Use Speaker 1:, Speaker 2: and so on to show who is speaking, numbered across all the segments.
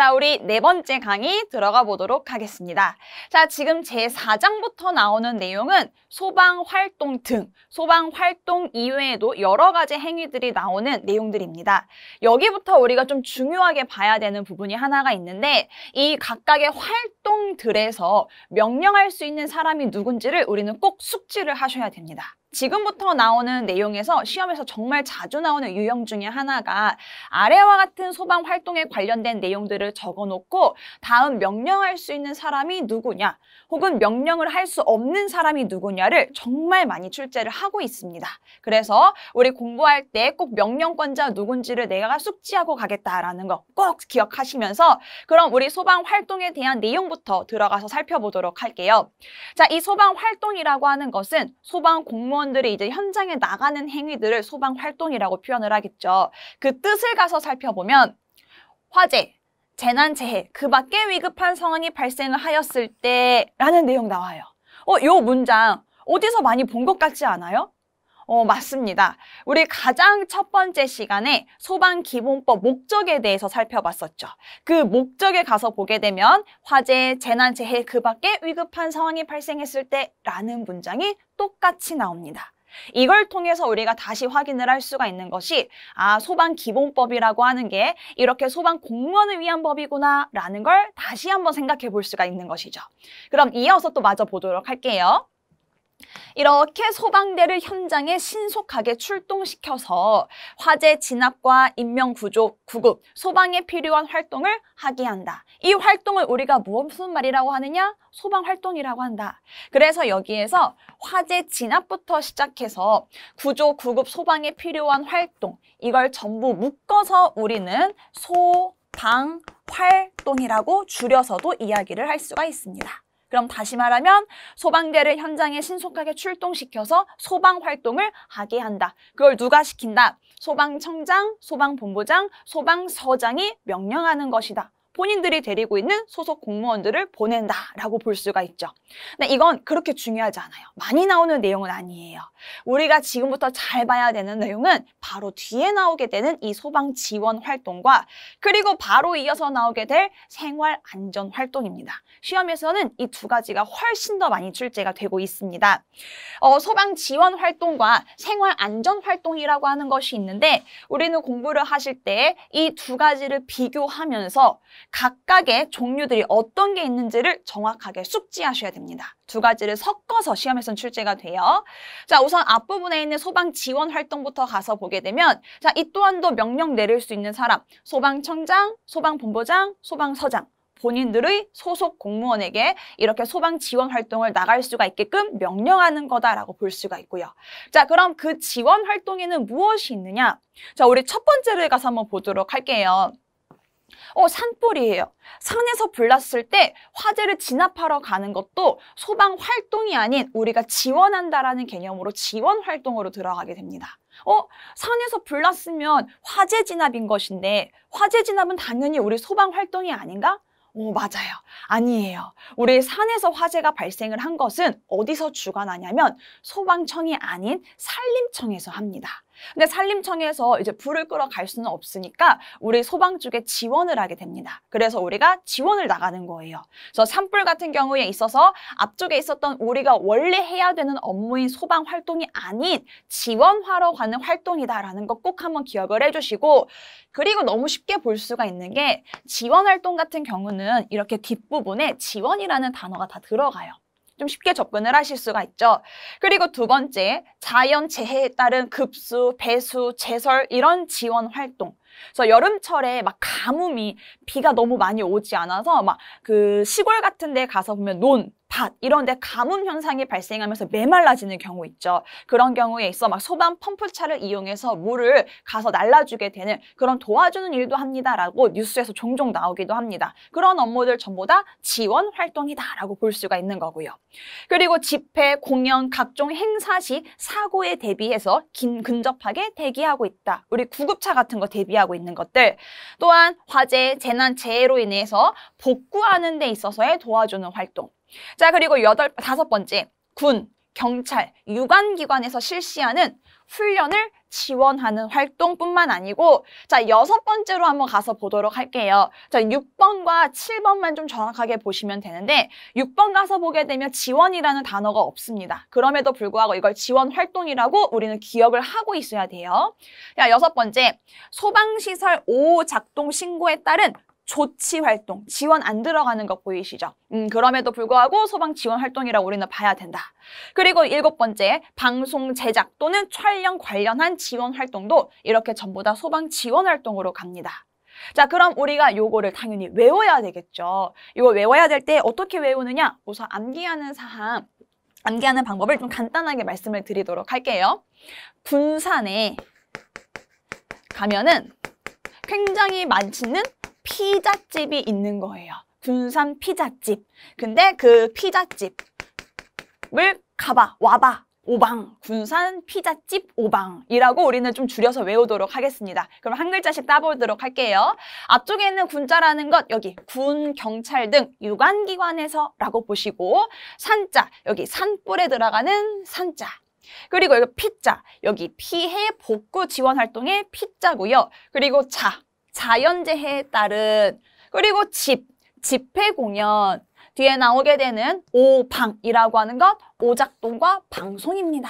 Speaker 1: 자, 우리 네 번째 강의 들어가 보도록 하겠습니다. 자, 지금 제4장부터 나오는 내용은 소방활동 등, 소방활동 이외에도 여러 가지 행위들이 나오는 내용들입니다. 여기부터 우리가 좀 중요하게 봐야 되는 부분이 하나가 있는데 이 각각의 활동들에서 명령할 수 있는 사람이 누군지를 우리는 꼭 숙지를 하셔야 됩니다. 지금부터 나오는 내용에서 시험에서 정말 자주 나오는 유형 중에 하나가 아래와 같은 소방 활동에 관련된 내용들을 적어놓고 다음 명령할 수 있는 사람이 누구냐 혹은 명령을 할 수 없는 사람이 누구냐를 정말 많이 출제를 하고 있습니다. 그래서 우리 공부할 때 꼭 명령권자 누군지를 내가 숙지하고 가겠다라는 거 꼭 기억하시면서 그럼 우리 소방 활동에 대한 내용부터 들어가서 살펴보도록 할게요. 자, 이 소방 활동이라고 하는 것은 소방 공무원 공무원들이 이제 현장에 나가는 행위들을 소방 활동이라고 표현을 하겠죠. 그 뜻을 가서 살펴보면 화재, 재난, 재해, 그 밖에 위급한 상황이 발생을 하였을 때라는 내용 나와요. 어, 요 문장 어디서 많이 본 것 같지 않아요? 어, 맞습니다. 우리 가장 첫 번째 시간에 소방 기본법 목적에 대해서 살펴봤었죠. 그 목적에 가서 보게 되면 화재, 재난, 재해 그 밖에 위급한 상황이 발생했을 때라는 문장이 똑같이 나옵니다. 이걸 통해서 우리가 다시 확인을 할 수가 있는 것이 아 소방 기본법이라고 하는 게 이렇게 소방 공무원을 위한 법이구나 라는 걸 다시 한번 생각해 볼 수가 있는 것이죠. 그럼 이어서 또 마저 보도록 할게요. 이렇게 소방대를 현장에 신속하게 출동시켜서 화재 진압과 인명구조, 구급, 소방에 필요한 활동을 하게 한다. 이 활동을 우리가 무슨 말이라고 하느냐? 소방활동이라고 한다. 그래서 여기에서 화재 진압부터 시작해서 구조, 구급, 소방에 필요한 활동 이걸 전부 묶어서 우리는 소방활동이라고 줄여서도 이야기를 할 수가 있습니다. 그럼 다시 말하면 소방대를 현장에 신속하게 출동시켜서 소방 활동을 하게 한다. 그걸 누가 시킨다? 소방청장, 소방본부장, 소방서장이 명령하는 것이다. 본인들이 데리고 있는 소속 공무원들을 보낸다라고 볼 수가 있죠. 근데 이건 그렇게 중요하지 않아요. 많이 나오는 내용은 아니에요. 우리가 지금부터 잘 봐야 되는 내용은 바로 뒤에 나오게 되는 이 소방 지원 활동과 그리고 바로 이어서 나오게 될 생활 안전 활동입니다. 시험에서는 이 두 가지가 훨씬 더 많이 출제가 되고 있습니다. 어, 소방 지원 활동과 생활 안전 활동이라고 하는 것이 있는데 우리는 공부를 하실 때 이 두 가지를 비교하면서 각각의 종류들이 어떤 게 있는지를 정확하게 숙지하셔야 됩니다. 두 가지를 섞어서 시험에선 출제가 돼요. 자, 우선 앞부분에 있는 소방 지원 활동부터 가서 보게 되면 자, 이 또한도 명령 내릴 수 있는 사람, 소방청장, 소방본부장, 소방서장 본인들의 소속 공무원에게 이렇게 소방 지원 활동을 나갈 수가 있게끔 명령하는 거다라고 볼 수가 있고요. 자, 그럼 그 지원 활동에는 무엇이 있느냐? 자, 우리 첫 번째를 가서 한번 보도록 할게요. 어, 산불이에요. 산에서 불났을 때 화재를 진압하러 가는 것도 소방 활동이 아닌 우리가 지원한다라는 개념으로 지원 활동으로 들어가게 됩니다. 어, 산에서 불났으면 화재 진압인 것인데 화재 진압은 당연히 우리 소방 활동이 아닌가? 오, 어, 맞아요. 아니에요. 우리 산에서 화재가 발생을 한 것은 어디서 주관하냐면 소방청이 아닌 산림청에서 합니다. 근데 산림청에서 이제 불을 끌어갈 수는 없으니까 우리 소방 쪽에 지원을 하게 됩니다. 그래서 우리가 지원을 나가는 거예요. 그래서 산불 같은 경우에 있어서 앞쪽에 있었던 우리가 원래 해야 되는 업무인 소방 활동이 아닌 지원하러 가는 활동이다라는 거 꼭 한번 기억을 해주시고 그리고 너무 쉽게 볼 수가 있는 게 지원 활동 같은 경우는 이렇게 뒷부분에 지원이라는 단어가 다 들어가요. 좀 쉽게 접근을 하실 수가 있죠. 그리고 두 번째, 자연 재해에 따른 급수, 배수, 제설 이런 지원 활동. 그래서 여름철에 막 가뭄이 비가 너무 많이 오지 않아서 막 그 시골 같은 데 가서 보면 논, 밭 이런 데 가뭄 현상이 발생하면서 메말라지는 경우 있죠. 그런 경우에 있어 막 소방 펌프차를 이용해서 물을 가서 날라주게 되는 그런 도와주는 일도 합니다라고 뉴스에서 종종 나오기도 합니다. 그런 업무들 전부 다 지원 활동이다라고 볼 수가 있는 거고요. 그리고 집회, 공연, 각종 행사 시 사고에 대비해서 긴 근접하게 대기하고 있다. 우리 구급차 같은 거 대비하고 있는 것들. 또한 화재, 재난, 재해로 인해서 복구하는 데 있어서의 도와주는 활동. 자, 그리고 여덟, 다섯 번째, 군, 경찰, 유관기관에서 실시하는 훈련을 지원하는 활동뿐만 아니고 자 여섯 번째로 한번 가서 보도록 할게요. 자 6번과 7번만 좀 정확하게 보시면 되는데 6번 가서 보게 되면 지원이라는 단어가 없습니다. 그럼에도 불구하고 이걸 지원 활동이라고 우리는 기억을 하고 있어야 돼요. 자 여섯 번째 소방시설 5 작동 신고에 따른 조치 활동, 지원 안 들어가는 거 보이시죠? 음, 그럼에도 불구하고 소방 지원 활동이라고 우리는 봐야 된다. 그리고 일곱 번째, 방송 제작 또는 촬영 관련한 지원 활동도 이렇게 전부 다 소방 지원 활동으로 갑니다. 자, 그럼 우리가 요거를 당연히 외워야 되겠죠. 이거 외워야 될 때 어떻게 외우느냐? 우선 암기하는 사항, 암기하는 방법을 좀 간단하게 말씀을 드리도록 할게요. 군산에 가면은 굉장히 많지는 피자집이 있는 거예요. 군산 피자집. 근데 그 피자집을 가봐, 와봐. 오방, 군산 피자집 오방이라고 우리는 좀 줄여서 외우도록 하겠습니다. 그럼 한 글자씩 따보도록 할게요. 앞쪽에 있는 군자라는 것 여기 군, 경찰 등 유관기관에서 라고 보시고 산자, 여기 산불에 들어가는 산자 그리고 여기 피자, 여기 피해 복구 지원 활동의 피자고요. 그리고 자, 자연재해에 따른 그리고 집, 집회 공연 뒤에 나오게 되는 오방이라고 하는 건 오작동과 방송입니다.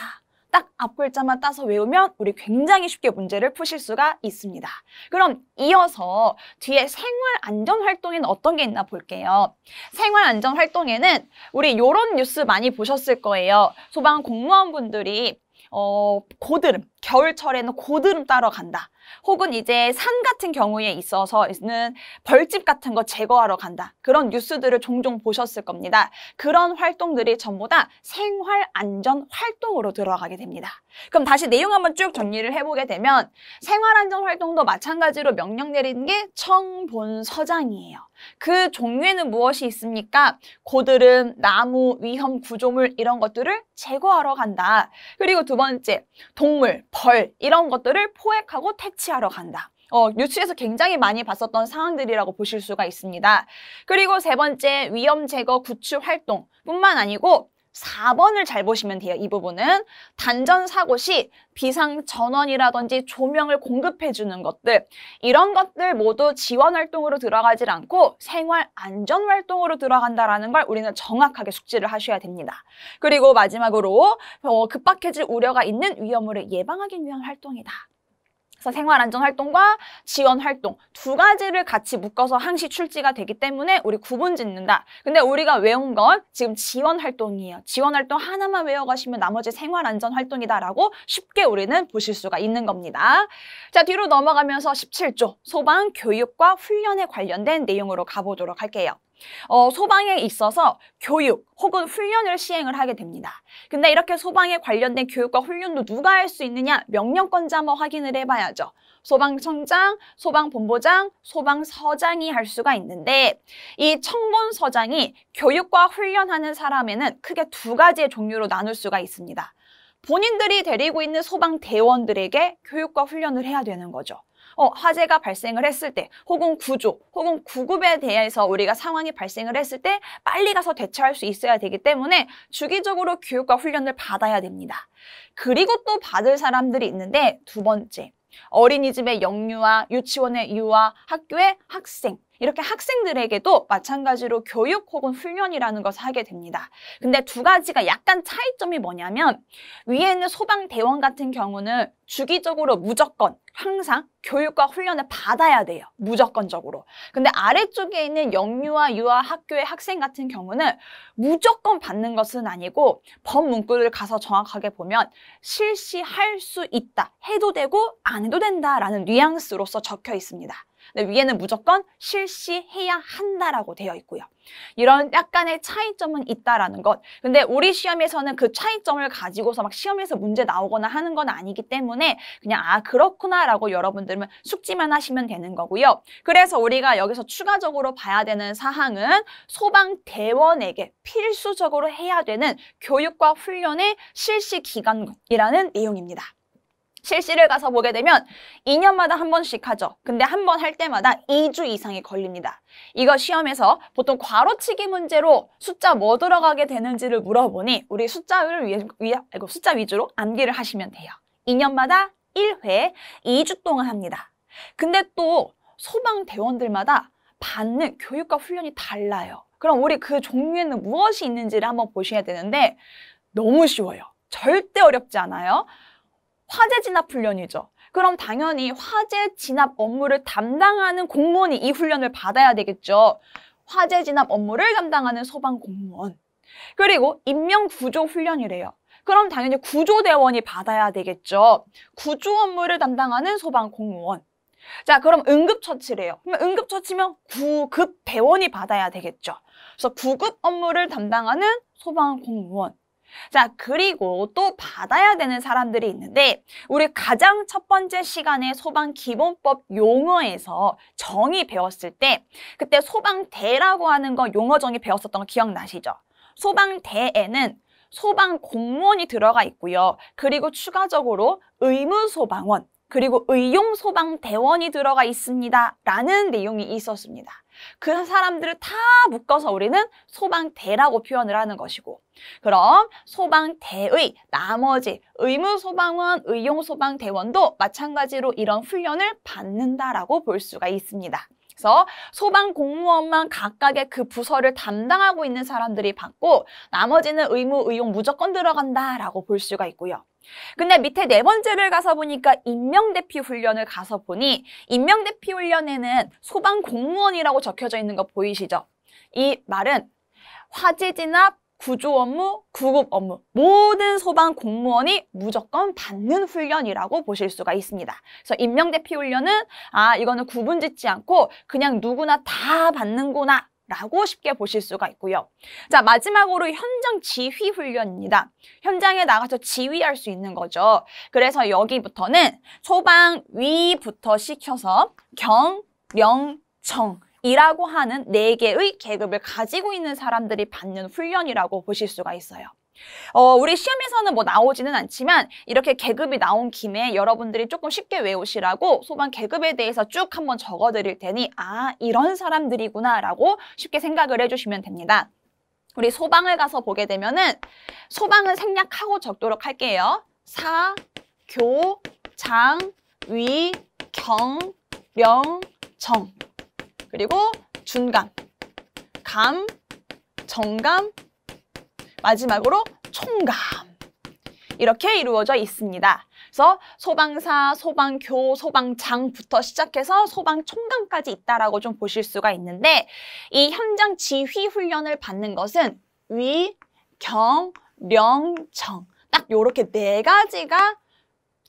Speaker 1: 딱 앞글자만 따서 외우면 우리 굉장히 쉽게 문제를 푸실 수가 있습니다. 그럼 이어서 뒤에 생활안전활동에는 어떤 게 있나 볼게요. 생활안전활동에는 우리 요런 뉴스 많이 보셨을 거예요. 소방 공무원분들이 어, 고드름, 겨울철에는 고드름 따러 간다. 혹은 이제 산 같은 경우에 있어서는 벌집 같은 거 제거하러 간다. 그런 뉴스들을 종종 보셨을 겁니다. 그런 활동들이 전부 다 생활 안전 활동으로 들어가게 됩니다. 그럼 다시 내용 한번 쭉 정리를 해보게 되면 생활 안전 활동도 마찬가지로 명령 내리는 게 청본서장이에요. 그 종류에는 무엇이 있습니까? 고드름, 나무, 위험 구조물 이런 것들을 제거하러 간다. 그리고 두 번째, 동물, 벌 이런 것들을 포획하고 택 처치하러 간다. 어, 뉴스에서 굉장히 많이 봤었던 상황들이라고 보실 수가 있습니다. 그리고 세 번째 위험 제거 구출 활동 뿐만 아니고 4번을 잘 보시면 돼요. 이 부분은 단전 사고 시 비상 전원이라든지 조명을 공급해 주는 것들 이런 것들 모두 지원 활동으로 들어가질 않고 생활 안전 활동으로 들어간다라는 걸 우리는 정확하게 숙지를 하셔야 됩니다. 그리고 마지막으로 어, 급박해질 우려가 있는 위험을 예방하기 위한 활동이다. 그래서 생활안전활동과 지원활동 두 가지를 같이 묶어서 항시 출제가 되기 때문에 우리 구분 짓는다. 근데 우리가 외운 건 지금 지원활동이에요. 지원활동 하나만 외워가시면 나머지 생활안전활동이다라고 쉽게 우리는 보실 수가 있는 겁니다. 자, 뒤로 넘어가면서 17조 소방, 교육과 훈련에 관련된 내용으로 가보도록 할게요. 어, 소방에 있어서 교육 혹은 훈련을 시행을 하게 됩니다. 근데 이렇게 소방에 관련된 교육과 훈련도 누가 할 수 있느냐 명령권자 한 확인을 해봐야죠. 소방청장, 소방본부장, 소방서장이 할 수가 있는데 이청문서장이 교육과 훈련하는 사람에는 크게 두 가지의 종류로 나눌 수가 있습니다. 본인들이 데리고 있는 소방대원들에게 교육과 훈련을 해야 되는 거죠. 어, 화재가 발생을 했을 때 혹은 구조 혹은 구급에 대해서 우리가 상황이 발생을 했을 때 빨리 가서 대처할 수 있어야 되기 때문에 주기적으로 교육과 훈련을 받아야 됩니다. 그리고 또 받을 사람들이 있는데 두 번째 어린이집의 영유아, 유치원의 유아, 학교의 학생 이렇게 학생들에게도 마찬가지로 교육 혹은 훈련이라는 것을 하게 됩니다. 근데 두 가지가 약간 차이점이 뭐냐면 위에 있는 소방대원 같은 경우는 주기적으로 무조건 항상 교육과 훈련을 받아야 돼요. 무조건적으로. 근데 아래쪽에 있는 영유아 유아 학교의 학생 같은 경우는 무조건 받는 것은 아니고 법 문구를 가서 정확하게 보면 실시할 수 있다. 해도 되고 안 해도 된다라는 뉘앙스로서 적혀 있습니다. 근데 위에는 무조건 실시해야 한다라고 되어 있고요. 이런 약간의 차이점은 있다라는 것. 근데 우리 시험에서는 그 차이점을 가지고서 막 시험에서 문제 나오거나 하는 건 아니기 때문에 그냥 아 그렇구나라고 여러분들은 숙지만 하시면 되는 거고요. 그래서 우리가 여기서 추가적으로 봐야 되는 사항은 소방대원에게 필수적으로 해야 되는 교육과 훈련의 실시 기간이라는 내용입니다. 실시를 가서 보게 되면 2년마다 한 번씩 하죠. 근데 한 번 할 때마다 2주 이상이 걸립니다. 이거 시험에서 보통 괄호치기 문제로 숫자 뭐 들어가게 되는지를 물어보니 우리 숫자를 위해, 위, 아이고, 숫자 위주로 암기를 하시면 돼요. 2년마다 1회, 2주 동안 합니다. 근데 또 소방대원들마다 받는 교육과 훈련이 달라요. 그럼 우리 그 종류에는 무엇이 있는지를 한번 보셔야 되는데 너무 쉬워요. 절대 어렵지 않아요. 화재 진압 훈련이죠. 그럼 당연히 화재 진압 업무를 담당하는 공무원이 이 훈련을 받아야 되겠죠. 화재 진압 업무를 담당하는 소방 공무원. 그리고 인명 구조 훈련이래요. 그럼 당연히 구조대원이 받아야 되겠죠. 구조 업무를 담당하는 소방 공무원. 자, 그럼 응급처치래요. 그러 응급처치면 구급대원이 받아야 되겠죠. 그래서 구급 업무를 담당하는 소방 공무원. 자, 그리고 또 받아야 되는 사람들이 있는데 우리 가장 첫 번째 시간에 소방 기본법 용어에서 정의 배웠을 때 그때 소방대라고 하는 거 용어 정의 배웠었던 거 기억나시죠? 소방대에는 소방 공무원이 들어가 있고요. 그리고 추가적으로 의무소방원, 그리고 의용소방대원이 들어가 있습니다. 라는 내용이 있었습니다. 그 사람들을 다 묶어서 우리는 소방대라고 표현을 하는 것이고 그럼 소방대의 나머지 의무소방원, 의용소방대원도 마찬가지로 이런 훈련을 받는다라고 볼 수가 있습니다. 그래서 소방 공무원만 각각의 그 부서를 담당하고 있는 사람들이 받고 나머지는 의무, 의용 무조건 들어간다라고 볼 수가 있고요. 근데 밑에 네 번째를 가서 보니까 인명대피 훈련을 가서 보니 인명대피 훈련에는 소방 공무원이라고 적혀져 있는 거 보이시죠? 이 말은 화재 진압, 구조 업무, 구급 업무 모든 소방 공무원이 무조건 받는 훈련이라고 보실 수가 있습니다. 그래서 인명대피 훈련은 아 이거는 구분짓지 않고 그냥 누구나 다 받는구나 라고 쉽게 보실 수가 있고요. 자, 마지막으로 현장 지휘 훈련입니다. 현장에 나가서 지휘할 수 있는 거죠. 그래서 여기부터는 소방 위부터 시켜서 경, 령, 청 이라고 하는 네개의 계급을 가지고 있는 사람들이 받는 훈련이라고 보실 수가 있어요. 어, 우리 시험에서는 뭐 나오지는 않지만 이렇게 계급이 나온 김에 여러분들이 조금 쉽게 외우시라고 소방 계급에 대해서 쭉 한번 적어드릴 테니 아 이런 사람들이구나 라고 쉽게 생각을 해주시면 됩니다. 우리 소방을 가서 보게 되면은 소방은 생략하고 적도록 할게요. 사, 교, 장, 위, 경, 령, 정 그리고 준감, 감, 정감, 마지막으로 총감. 이렇게 이루어져 있습니다. 그래서 소방사, 소방교, 소방장부터 시작해서 소방총감까지 있다라고 좀 보실 수가 있는데 이 현장 지휘 훈련을 받는 것은 위, 경, 령, 정. 딱 요렇게 네 가지가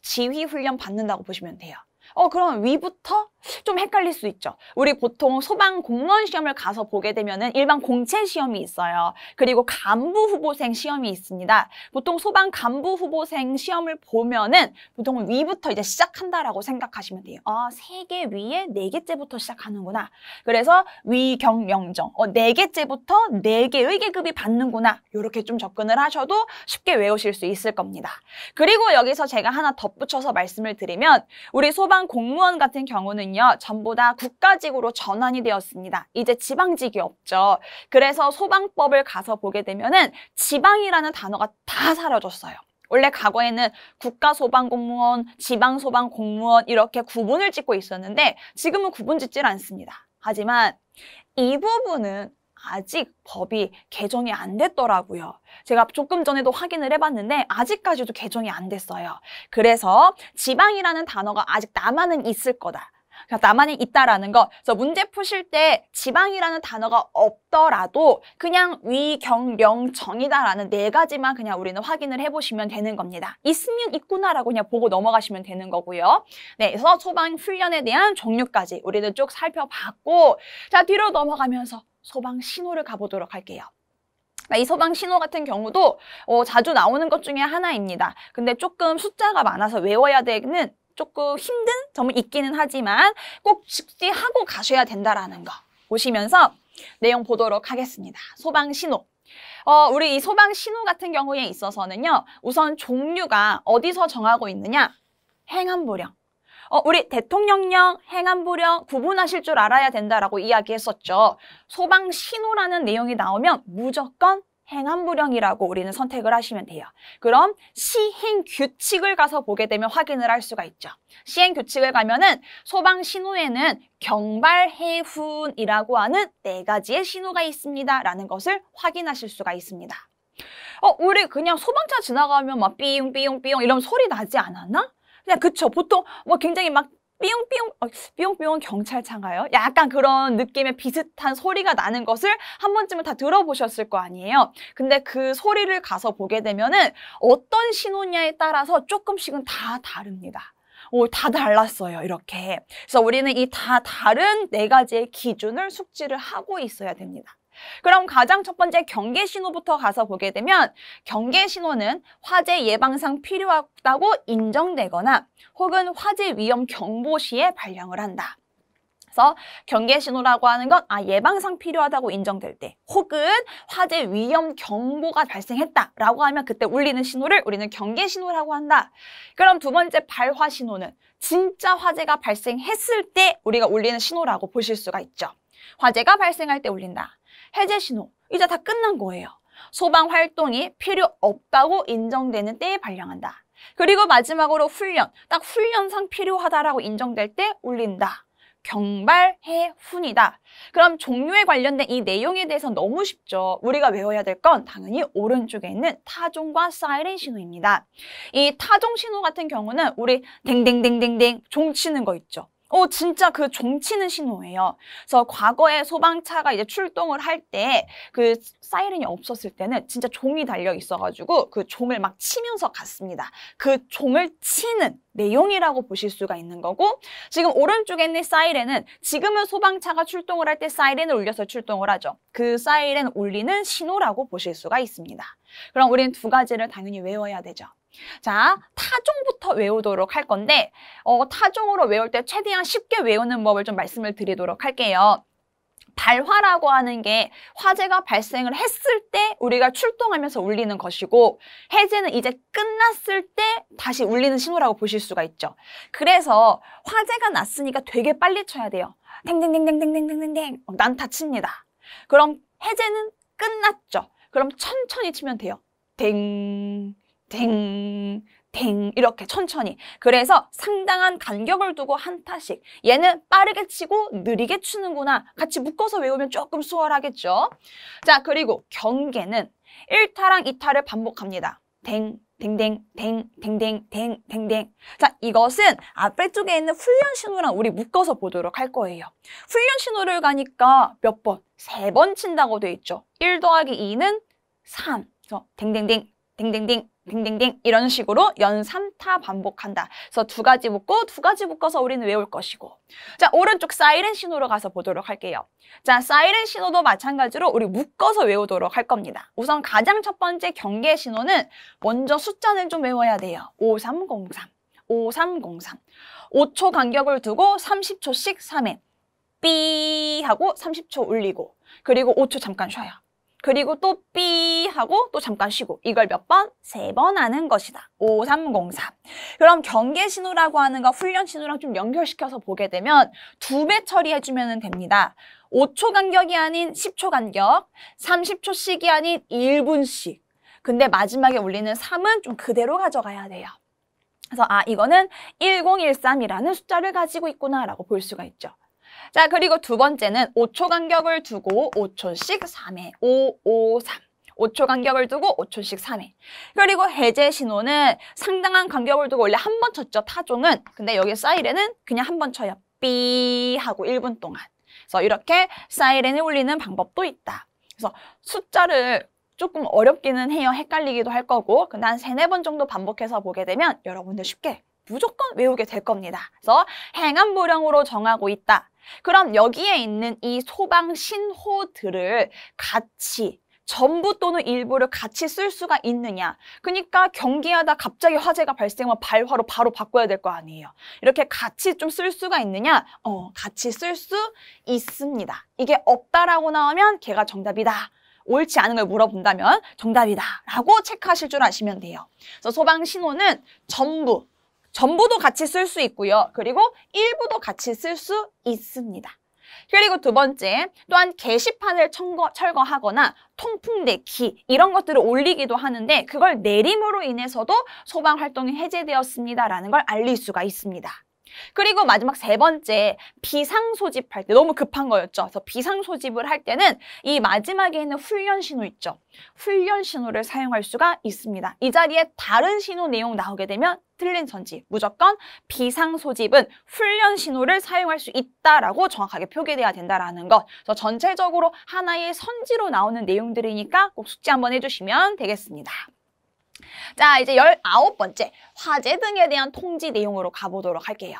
Speaker 1: 지휘 훈련 받는다고 보시면 돼요. 어, 그럼 위부터 좀 헷갈릴 수 있죠. 우리 보통 소방 공무원 시험을 가서 보게 되면은 일반 공채 시험이 있어요. 그리고 간부 후보생 시험이 있습니다. 보통 소방 간부 후보생 시험을 보면은 보통은 위부터 이제 시작한다라고 생각하시면 돼요. 아, 세개 위에 네 개째부터 시작하는구나. 그래서 위경영정. 어, 네 개째부터 네 개의 계급이 받는구나. 이렇게 좀 접근을 하셔도 쉽게 외우실 수 있을 겁니다. 그리고 여기서 제가 하나 덧붙여서 말씀을 드리면 우리 소방 공무원 같은 경우는 지방은요 전부 다 국가직으로 전환이 되었습니다. 이제 지방직이 없죠. 그래서 소방법을 가서 보게 되면은 지방이라는 단어가 다 사라졌어요. 원래 과거에는 국가소방공무원, 지방소방공무원 이렇게 구분을 짓고 있었는데 지금은 구분 짓질 않습니다. 하지만 이 부분은 아직 법이 개정이 안 됐더라고요. 제가 조금 전에도 확인을 해봤는데 아직까지도 개정이 안 됐어요. 그래서 지방이라는 단어가 아직 남아는 있을 거다. 나만이 있다라는 것. 그래서 문제 푸실 때 지방이라는 단어가 없더라도 그냥 위, 경, 령, 정이다라는 네 가지만 그냥 우리는 확인을 해보시면 되는 겁니다. 있으면 있구나라고 그냥 보고 넘어가시면 되는 거고요. 네, 그래서 소방 훈련에 대한 종류까지 우리는 쭉 살펴봤고 자 뒤로 넘어가면서 소방 신호를 가보도록 할게요. 이 소방 신호 같은 경우도 어, 자주 나오는 것 중에 하나입니다. 근데 조금 숫자가 많아서 외워야 되는 조금 힘든 점은 있기는 하지만 꼭 즉시 하고 가셔야 된다라는 거 보시면서 내용 보도록 하겠습니다. 소방 신호. 어, 우리 이 소방 신호 같은 경우에 있어서는요. 우선 종류가 어디서 정하고 있느냐? 행안부령. 어, 우리 대통령령, 행안부령 구분하실 줄 알아야 된다라고 이야기했었죠. 소방 신호라는 내용이 나오면 무조건 행안부령이라고 우리는 선택을 하시면 돼요. 그럼 시행규칙을 가서 보게 되면 확인을 할 수가 있죠. 시행규칙을 가면은 소방신호에는 경발해훈이라고 하는 네 가지의 신호가 있습니다. 라는 것을 확인하실 수가 있습니다. 어, 우리 그냥 소방차 지나가면 막 삐용 삐용 삐용 이런 소리 나지 않았나? 그냥 그쵸. 보통 뭐 굉장히 막 삐용삐용 어, 삐용삐용 경찰차가요? 인 약간 그런 느낌의 비슷한 소리가 나는 것을 한 번쯤은 다 들어보셨을 거 아니에요. 근데 그 소리를 가서 보게 되면은 어떤 신호냐에 따라서 조금씩은 다 다릅니다. 오, 다 달랐어요. 이렇게. 그래서 우리는 이 다 다른 네 가지의 기준을 숙지를 하고 있어야 됩니다. 그럼 가장 첫 번째 경계 신호부터 가서 보게 되면 경계 신호는 화재 예방상 필요하다고 인정되거나 혹은 화재 위험 경보 시에 발령을 한다. 그래서 경계 신호라고 하는 건 아, 예방상 필요하다고 인정될 때 혹은 화재 위험 경보가 발생했다라고 하면 그때 울리는 신호를 우리는 경계 신호라고 한다. 그럼 두 번째 발화 신호는 진짜 화재가 발생했을 때 우리가 울리는 신호라고 보실 수가 있죠. 화재가 발생할 때 울린다. 해제 신호 이제 다 끝난 거예요. 소방 활동이 필요 없다고 인정되는 때에 발령한다. 그리고 마지막으로 훈련, 딱 훈련상 필요하다라고 인정될 때 울린다. 경발해 훈이다. 그럼 종류에 관련된 이 내용에 대해서 너무 쉽죠. 우리가 외워야 될 건 당연히 오른쪽에 있는 타종과 사이렌 신호입니다. 이 타종 신호 같은 경우는 우리 댕댕댕댕댕 종 치는 거 있죠. 어, 진짜 그 종치는 신호예요. 그래서 과거에 소방차가 이제 출동을 할 때 그 사이렌이 없었을 때는 진짜 종이 달려 있어가지고 그 종을 막 치면서 갔습니다. 그 종을 치는 내용이라고 보실 수가 있는 거고 지금 오른쪽에 있는 사이렌은 지금은 소방차가 출동을 할 때 사이렌을 울려서 출동을 하죠. 그 사이렌 울리는 신호라고 보실 수가 있습니다. 그럼 우리는 두 가지를 당연히 외워야 되죠. 자, 타종부터 외우도록 할 건데 어, 타종으로 외울 때 최대한 쉽게 외우는 법을 좀 말씀을 드리도록 할게요. 발화라고 하는 게 화재가 발생을 했을 때 우리가 출동하면서 울리는 것이고 해제는 이제 끝났을 때 다시 울리는 신호라고 보실 수가 있죠. 그래서 화재가 났으니까 되게 빨리 쳐야 돼요. 땡땡땡땡땡땡땡땡 난타 칩니다. 그럼 해제는 끝났죠. 그럼 천천히 치면 돼요. 땡 댕, 댕 이렇게 천천히 그래서 상당한 간격을 두고 한 타씩 얘는 빠르게 치고 느리게 추는구나 같이 묶어서 외우면 조금 수월하겠죠 자 그리고 경계는 1타랑 2타를 반복합니다 댕 댕댕 댕 댕댕 댕 댕댕 자 이것은 앞에 쪽에 있는 훈련 신호랑 우리 묶어서 보도록 할 거예요 훈련 신호를 가니까 몇 번? 세 번 친다고 돼 있죠 1 더하기 2는 3 그래서 댕댕댕 댕댕댕 딩딩딩 이런 식으로 연 3타 반복한다. 그래서 두 가지 묶고 두 가지 묶어서 우리는 외울 것이고 자 오른쪽 사이렌 신호로 가서 보도록 할게요. 자 사이렌 신호도 마찬가지로 우리 묶어서 외우도록 할 겁니다. 우선 가장 첫 번째 경계 신호는 먼저 숫자는 좀 외워야 돼요. 5303 5303 5초 간격을 두고 30초씩 3회 삐 하고 30초 울리고 그리고 5초 잠깐 쉬어요. 그리고 또 삐 하고 또 잠깐 쉬고 이걸 몇 번? 세 번 하는 것이다. 5304. 그럼 경계 신호라고 하는 거 훈련 신호랑 좀 연결시켜서 보게 되면 두 배 처리해주면 됩니다. 5초 간격이 아닌 10초 간격, 30초씩이 아닌 1분씩. 근데 마지막에 올리는 3은 좀 그대로 가져가야 돼요. 그래서 아 이거는 1013이라는 숫자를 가지고 있구나라고 볼 수가 있죠. 자, 그리고 두 번째는 5초 간격을 두고 5초씩 3회, 5, 5, 3. 5초 간격을 두고 5초씩 3회. 그리고 해제 신호는 상당한 간격을 두고 원래 한 번 쳤죠, 타종은. 근데 여기 사이렌은 그냥 한 번 쳐요. 삐 하고 1분 동안. 그래서 이렇게 사이렌을 울리는 방법도 있다. 그래서 숫자를 조금 어렵기는 해요. 헷갈리기도 할 거고. 근데 한 세네 번 정도 반복해서 보게 되면 여러분들 쉽게 무조건 외우게 될 겁니다. 그래서 행안불령으로 정하고 있다. 그럼 여기에 있는 이 소방 신호들을 같이 전부 또는 일부를 같이 쓸 수가 있느냐. 그러니까 경기하다 갑자기 화재가 발생하면 발화로 바로 바꿔야 될 거 아니에요. 이렇게 같이 좀 쓸 수가 있느냐? 어, 같이 쓸 수 있습니다. 이게 없다라고 나오면 걔가 정답이다. 옳지 않은 걸 물어본다면 정답이다 라고 체크하실 줄 아시면 돼요. 그래서 소방 신호는 전부 전부도 같이 쓸 수 있고요. 그리고 일부도 같이 쓸 수 있습니다. 그리고 두 번째, 또한 게시판을 청거, 철거하거나 통풍대키 이런 것들을 올리기도 하는데 그걸 내림으로 인해서도 소방활동이 해제되었습니다라는 걸 알릴 수가 있습니다. 그리고 마지막 세 번째 비상 소집할 때 너무 급한 거였죠. 그래서 비상 소집을 할 때는 이 마지막에 있는 훈련 신호 있죠. 훈련 신호를 사용할 수가 있습니다. 이 자리에 다른 신호 내용 나오게 되면 틀린 선지, 무조건 비상 소집은 훈련 신호를 사용할 수 있다라고 정확하게 표기돼야 된다라는 것. 그래서 전체적으로 하나의 선지로 나오는 내용들이니까 꼭숙지 한번 해주시면 되겠습니다. 자, 이제 열아홉 번째 화재 등에 대한 통지 내용으로 가보도록 할게요.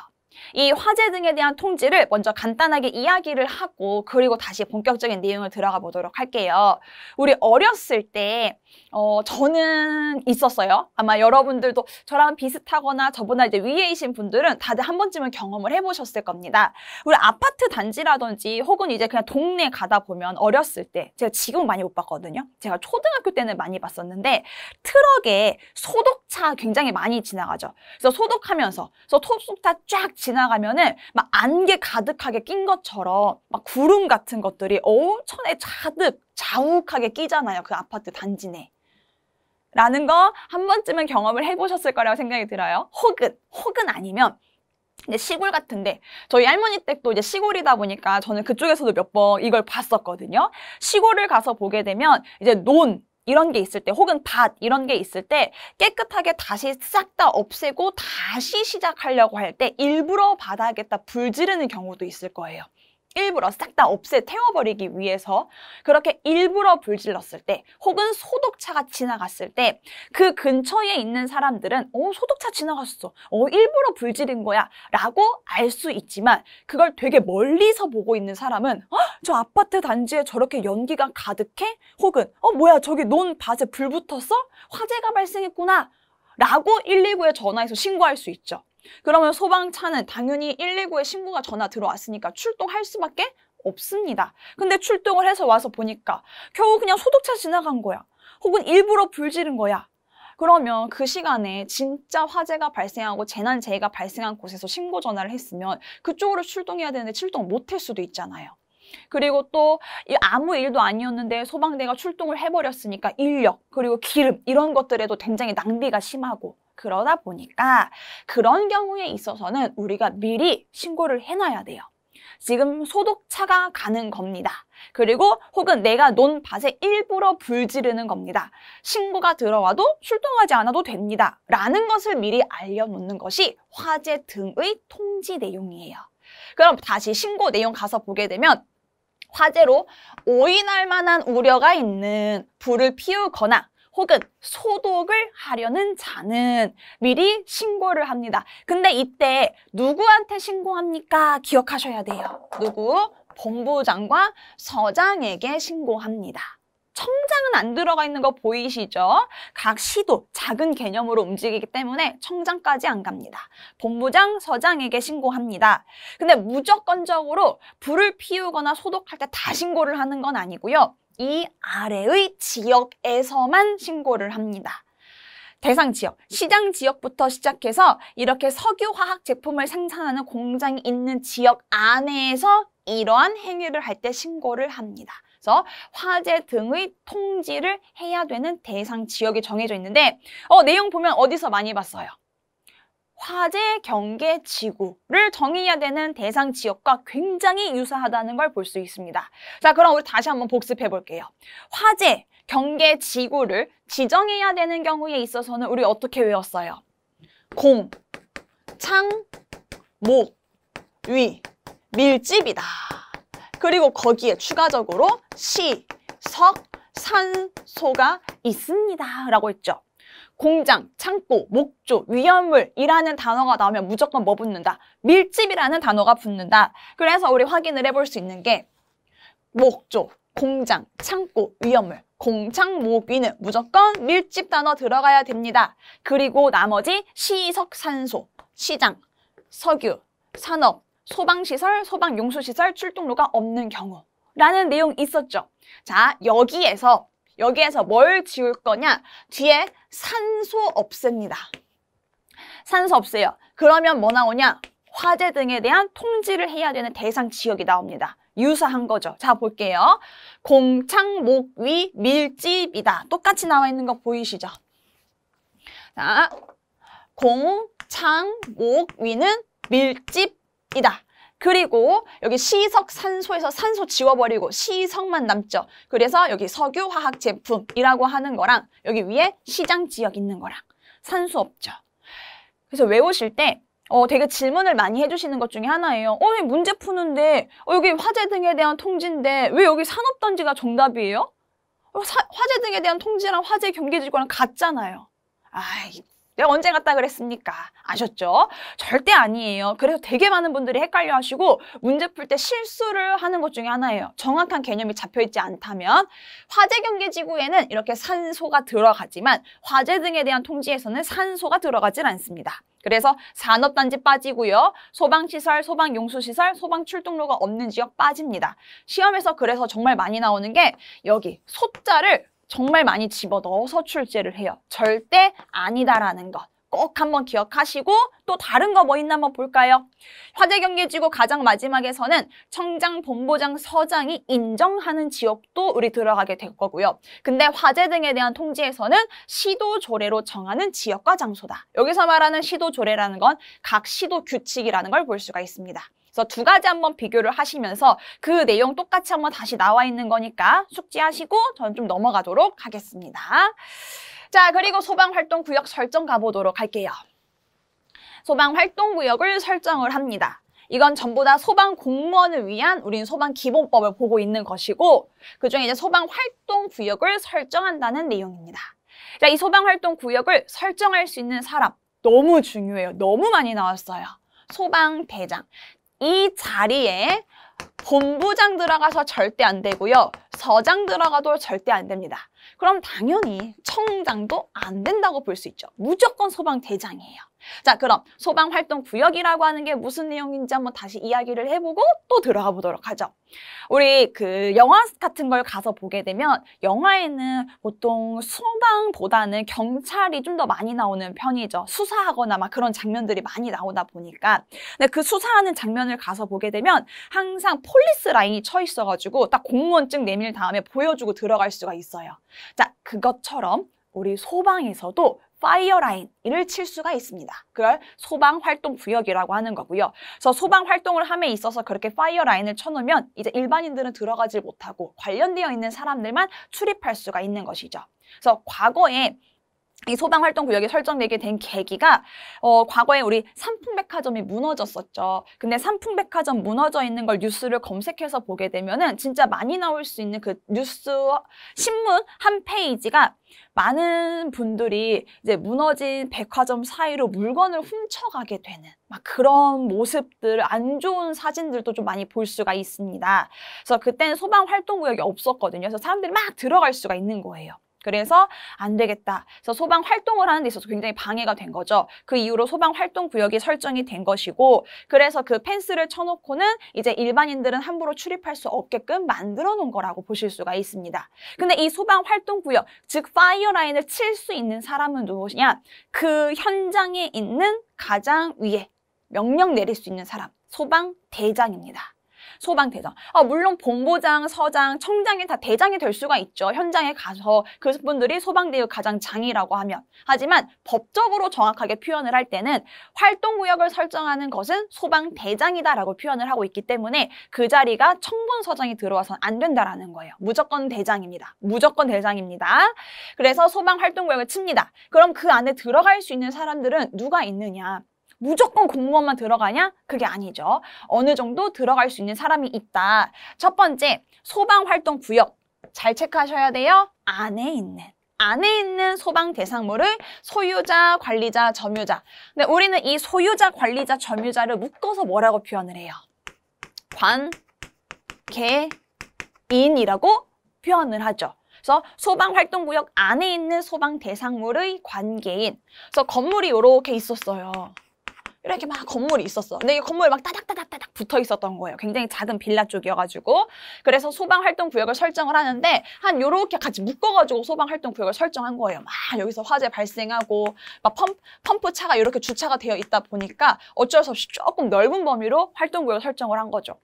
Speaker 1: 이 화재 등에 대한 통지를 먼저 간단하게 이야기를 하고 그리고 다시 본격적인 내용을 들어가 보도록 할게요. 우리 어렸을 때 어, 저는 있었어요. 아마 여러분들도 저랑 비슷하거나 저보다 이제 위에이신 분들은 다들 한 번쯤은 경험을 해보셨을 겁니다. 우리 아파트 단지라든지 혹은 이제 그냥 동네 가다 보면 어렸을 때 제가 지금 많이 못 봤거든요. 제가 초등학교 때는 많이 봤었는데 트럭에 소독차 굉장히 많이 지나가죠. 그래서 소독하면서 서 소독차 쫙 지나가면은 막 안개 가득하게 낀 것처럼 막 구름 같은 것들이 엄청에 자득 자욱하게 끼잖아요. 그 아파트 단지 내. 라는 거 한 번쯤은 경험을 해보셨을 거라고 생각이 들어요. 혹은, 혹은 아니면 이제 시골 같은데 저희 할머니 댁도 이제 시골이다 보니까 저는 그쪽에서도 몇 번 이걸 봤었거든요. 시골을 가서 보게 되면 이제 논, 이런 게 있을 때 혹은 밭 이런 게 있을 때 깨끗하게 다시 싹 다 없애고 다시 시작하려고 할 때 일부러 바닥에다 불 지르는 경우도 있을 거예요. 일부러 싹 다 없애 태워버리기 위해서 그렇게 일부러 불질렀을 때 혹은 소독차가 지나갔을 때 그 근처에 있는 사람들은 어 소독차 지나갔어 어 일부러 불지른 거야 라고 알 수 있지만 그걸 되게 멀리서 보고 있는 사람은 어, 저 아파트 단지에 저렇게 연기가 가득해 혹은 어 뭐야 저기 논 밭에 불 붙었어 화재가 발생했구나 라고 119에 전화해서 신고할 수 있죠 그러면 소방차는 당연히 119에 신고가 전화 들어왔으니까 출동할 수밖에 없습니다. 근데 출동을 해서 와서 보니까 겨우 그냥 소독차 지나간 거야. 혹은 일부러 불 지른 거야. 그러면 그 시간에 진짜 화재가 발생하고 재난재해가 발생한 곳에서 신고 전화를 했으면 그쪽으로 출동해야 되는데 출동 못할 수도 있잖아요. 그리고 또 아무 일도 아니었는데 소방대가 출동을 해버렸으니까 인력 그리고 기름 이런 것들에도 굉장히 낭비가 심하고 그러다 보니까 그런 경우에 있어서는 우리가 미리 신고를 해놔야 돼요. 지금 소독차가 가는 겁니다. 그리고 혹은 내가 논 밭에 일부러 불 지르는 겁니다. 신고가 들어와도 출동하지 않아도 됩니다. 라는 것을 미리 알려놓는 것이 화재 등의 통지 내용이에요. 그럼 다시 신고 내용 가서 보게 되면 화재로 오인할 만한 우려가 있는 불을 피우거나 혹은 소독을 하려는 자는 미리 신고를 합니다. 근데 이때 누구한테 신고합니까? 기억하셔야 돼요. 누구? 본부장과 서장에게 신고합니다. 청장은 안 들어가 있는 거 보이시죠? 각 시도 작은 개념으로 움직이기 때문에 청장까지 안 갑니다. 본부장, 서장에게 신고합니다. 근데 무조건적으로 불을 피우거나 소독할 때 다 신고를 하는 건 아니고요. 이 아래의 지역에서만 신고를 합니다. 대상 지역, 시장 지역부터 시작해서 이렇게 석유화학 제품을 생산하는 공장이 있는 지역 안에서 이러한 행위를 할 때 신고를 합니다. 그래서 화재 등의 통지를 해야 되는 대상 지역이 정해져 있는데 어, 내용 보면 어디서 많이 봤어요? 화재 경계 지구를 정의해야 되는 대상 지역과 굉장히 유사하다는 걸 볼 수 있습니다. 자, 그럼 우리 다시 한번 복습해 볼게요. 화재 경계 지구를 지정해야 되는 경우에 있어서는 우리 어떻게 외웠어요? 공, 창, 목, 위, 밀집이다. 그리고 거기에 추가적으로 시, 석, 산소가 있습니다. 라고 했죠. 공장, 창고, 목조, 위험물이라는 단어가 나오면 무조건 뭐 붙는다? 밀집이라는 단어가 붙는다. 그래서 우리 확인을 해볼 수 있는 게 목조, 공장, 창고, 위험물, 공창, 모기는 무조건 밀집 단어 들어가야 됩니다. 그리고 나머지 시석산소, 시장, 석유, 산업, 소방시설, 소방용수시설 출동로가 없는 경우 라는 내용 있었죠. 자, 여기에서 여기에서 뭘 지울 거냐? 뒤에 산소 없앱니다. 산소 없어요 그러면 뭐 나오냐? 화재 등에 대한 통지를 해야 되는 대상 지역이 나옵니다. 유사한 거죠. 자, 볼게요. 공창, 목, 위, 밀집이다. 똑같이 나와 있는 거 보이시죠? 자, 공, 창, 목, 위는 밀집이다. 그리고 여기 시석산소에서 산소 지워버리고 시석만 남죠. 그래서 여기 석유화학제품이라고 하는 거랑 여기 위에 시장지역 있는 거랑 산소 없죠. 그래서 외우실 때 어, 되게 질문을 많이 해주시는 것 중에 하나예요. 어, 문제 푸는데 어, 여기 화재 등에 대한 통지인데 왜 여기 산업단지가 정답이에요? 어, 사, 화재 등에 대한 통지랑 화재 경계지구랑 같잖아요. 아이, 제 언제 갔다 그랬습니까? 아셨죠? 절대 아니에요. 그래서 되게 많은 분들이 헷갈려 하시고 문제 풀 때 실수를 하는 것 중에 하나예요. 정확한 개념이 잡혀있지 않다면 화재 경계 지구에는 이렇게 산소가 들어가지만 화재 등에 대한 통지에서는 산소가 들어가질 않습니다. 그래서 산업단지 빠지고요. 소방시설, 소방용수시설, 소방출동로가 없는 지역 빠집니다. 시험에서 그래서 정말 많이 나오는 게 여기 소자를 정말 많이 집어 넣어서 출제를 해요. 절대 아니다라는 것. 꼭 한번 기억하시고 또 다른 거 뭐 있나 한번 볼까요? 화재경계지구 가장 마지막에서는 청장, 본부장, 서장이 인정하는 지역도 우리 들어가게 될 거고요. 근데 화재 등에 대한 통지에서는 시도조례로 정하는 지역과 장소다. 여기서 말하는 시도조례라는 건 각 시도 규칙이라는 걸 볼 수가 있습니다. 그래서 두 가지 한번 비교를 하시면서 그 내용 똑같이 한번 다시 나와 있는 거니까 숙지하시고 저는 좀 넘어가도록 하겠습니다. 자, 그리고 소방활동구역 설정 가보도록 할게요. 소방활동구역을 설정을 합니다. 이건 전부 다 소방 공무원을 위한 우린 소방 기본법을 보고 있는 것이고 그중에 이제 소방 활동 구역을 설정한다는 내용입니다. 자, 이 소방 활동 구역을 설정할 수 있는 사람 너무 중요해요. 너무 많이 나왔어요. 소방 대장. 이 자리에 본부장 들어가서 절대 안 되고요. 서장 들어가도 절대 안 됩니다. 그럼 당연히 청장도 안 된다고 볼 수 있죠. 무조건 소방대장이에요. 자 그럼 소방활동구역이라고 하는 게 무슨 내용인지 한번 다시 이야기를 해보고 또 들어가 보도록 하죠. 우리 그 영화 같은 걸 가서 보게 되면 영화에는 보통 소방보다는 경찰이 좀 더 많이 나오는 편이죠. 수사하거나 막 그런 장면들이 많이 나오다 보니까 근데 그 수사하는 장면을 가서 보게 되면 항상 폴리스 라인이 쳐 있어가지고 딱 공무원증 내밀 다음에 보여주고 들어갈 수가 있어요. 자 그것처럼 우리 소방에서도 파이어라인을 칠 수가 있습니다. 그걸 소방활동구역이라고 하는 거고요. 그래서 소방활동을 함에 있어서 그렇게 파이어라인을 쳐놓으면 이제 일반인들은 들어가질 못하고 관련되어 있는 사람들만 출입할 수가 있는 것이죠. 그래서 과거에 이 소방활동구역이 설정되게 된 계기가 어, 과거에 우리 삼풍백화점이 무너졌었죠. 근데 삼풍백화점 무너져 있는 걸 뉴스를 검색해서 보게 되면은 진짜 많이 나올 수 있는 그 뉴스 신문 한 페이지가 많은 분들이 이제 무너진 백화점 사이로 물건을 훔쳐가게 되는 막 그런 모습들 안 좋은 사진들도 좀 많이 볼 수가 있습니다. 그래서 그때는 소방 활동 구역이 없었거든요. 그래서 사람들이 막 들어갈 수가 있는 거예요. 그래서 안 되겠다. 그래서 소방 활동을 하는 데 있어서 굉장히 방해가 된 거죠. 그 이후로 소방 활동 구역이 설정이 된 것이고 그래서 그 펜스를 쳐놓고는 이제 일반인들은 함부로 출입할 수 없게끔 만들어 놓은 거라고 보실 수가 있습니다. 근데 이 소방 활동 구역, 즉 파이어 라인을 칠 수 있는 사람은 누구냐? 그 현장에 있는 가장 위에 명령 내릴 수 있는 사람, 소방 대장입니다. 소방대장. 아, 물론 본부장, 서장, 청장이 다 대장이 될 수가 있죠. 현장에 가서 그분들이 소방대의 가장 장이라고 하면. 하지만 법적으로 정확하게 표현을 할 때는 활동구역을 설정하는 것은 소방대장이다라고 표현을 하고 있기 때문에 그 자리가 청문서장이 들어와선 안 된다라는 거예요. 무조건 대장입니다. 무조건 대장입니다. 그래서 소방활동구역을 칩니다. 그럼 그 안에 들어갈 수 있는 사람들은 누가 있느냐? 무조건 공무원만 들어가냐? 그게 아니죠. 어느 정도 들어갈 수 있는 사람이 있다. 첫 번째, 소방활동구역. 잘 체크하셔야 돼요. 안에 있는. 안에 있는 소방 대상물을 소유자, 관리자, 점유자. 근데 우리는 이 소유자, 관리자, 점유자를 묶어서 뭐라고 표현을 해요? 관, 계, 인이라고 표현을 하죠. 그래서 소방활동구역 안에 있는 소방 대상물의 관계인. 그래서 건물이 이렇게 있었어요. 이렇게 막 건물이 있었어. 근데 이 건물이 막 따닥따닥따닥 붙어 있었던 거예요. 굉장히 작은 빌라 쪽이어가지고. 그래서 소방활동 구역을 설정을 하는데 한 요렇게 같이 묶어가지고 소방활동 구역을 설정한 거예요. 막 여기서 화재 발생하고 막 펌, 펌프차가 이렇게 주차가 되어 있다 보니까 어쩔 수 없이 조금 넓은 범위로 활동 구역을 설정을 한 거죠.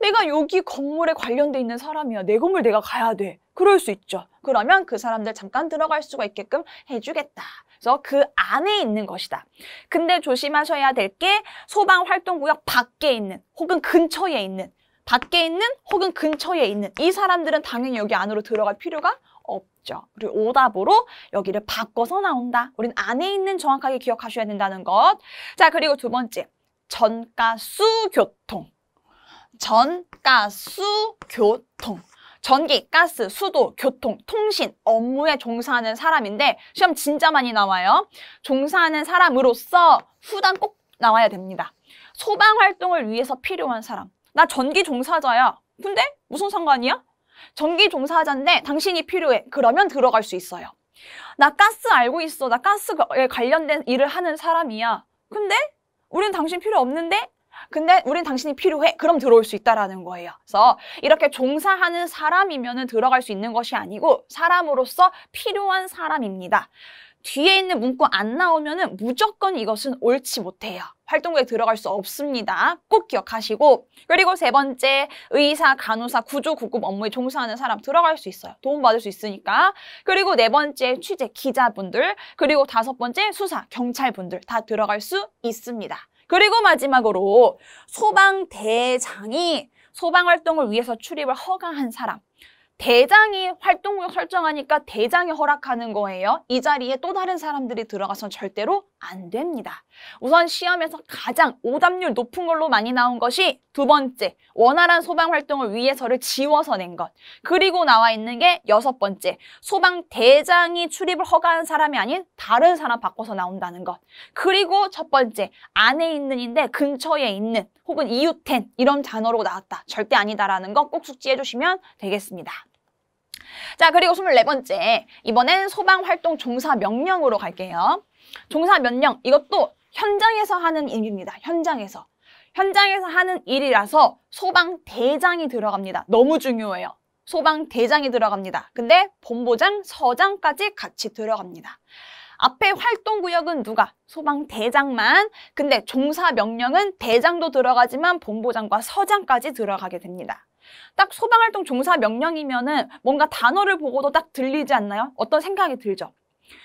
Speaker 1: 내가 여기 건물에 관련돼 있는 사람이야. 내 건물 내가 가야 돼. 그럴 수 있죠. 그러면 그 사람들 잠깐 들어갈 수가 있게끔 해주겠다. 그래서 그 안에 있는 것이다. 근데 조심하셔야 될 게 소방활동구역 밖에 있는 혹은 근처에 있는 밖에 있는 혹은 근처에 있는 이 사람들은 당연히 여기 안으로 들어갈 필요가 없죠. 그리고 오답으로 여기를 바꿔서 나온다. 우린 안에 있는 정확하게 기억하셔야 된다는 것. 자, 그리고 두 번째. 전가수 교통. 전가수 교통. 전기, 가스, 수도, 교통, 통신, 업무에 종사하는 사람인데 시험 진짜 많이 나와요. 종사하는 사람으로서 후단 꼭 나와야 됩니다. 소방활동을 위해서 필요한 사람. 나 전기 종사자야. 근데 무슨 상관이야? 전기 종사자인데 당신이 필요해. 그러면 들어갈 수 있어요. 나 가스 알고 있어. 나 가스에 관련된 일을 하는 사람이야. 근데 우린 당신 필요 없는데 근데 우린 당신이 필요해. 그럼 들어올 수 있다라는 거예요. 그래서 이렇게 종사하는 사람이면은 들어갈 수 있는 것이 아니고 사람으로서 필요한 사람입니다. 뒤에 있는 문구 안 나오면은 무조건 이것은 옳지 못해요. 활동부에 들어갈 수 없습니다. 꼭 기억하시고 그리고 세 번째 의사, 간호사, 구조, 구급 업무에 종사하는 사람 들어갈 수 있어요. 도움받을 수 있으니까 그리고 네 번째 취재 기자분들 그리고 다섯 번째 수사, 경찰분들 다 들어갈 수 있습니다. 그리고 마지막으로 소방대장이 소방활동을 위해서 출입을 허가한 사람 대장이 활동을 설정하니까 대장이 허락하는 거예요. 이 자리에 또 다른 사람들이 들어가선 절대로 안 됩니다. 우선 시험에서 가장 오답률 높은 걸로 많이 나온 것이 두 번째, 원활한 소방 활동을 위해서를 지워서 낸 것. 그리고 나와 있는 게 여섯 번째, 소방 대장이 출입을 허가한 사람이 아닌 다른 사람 바꿔서 나온다는 것. 그리고 첫 번째, 안에 있는인데 근처에 있는 혹은 이웃텐 이런 단어로 나왔다. 절대 아니다라는 거 꼭 숙지해 주시면 되겠습니다. 자, 그리고 스물네 번째 이번엔 소방활동 종사 명령으로 갈게요. 종사 명령 이것도 현장에서 하는 일입니다. 현장에서. 현장에서 하는 일이라서 소방 대장이 들어갑니다. 너무 중요해요. 소방 대장이 들어갑니다. 근데 본보장, 서장까지 같이 들어갑니다. 앞에 활동구역은 누가? 소방대장만. 근데 종사명령은 대장도 들어가지만 본보장과 서장까지 들어가게 됩니다. 딱 소방활동 종사명령이면은 뭔가 단어를 보고도 딱 들리지 않나요? 어떤 생각이 들죠?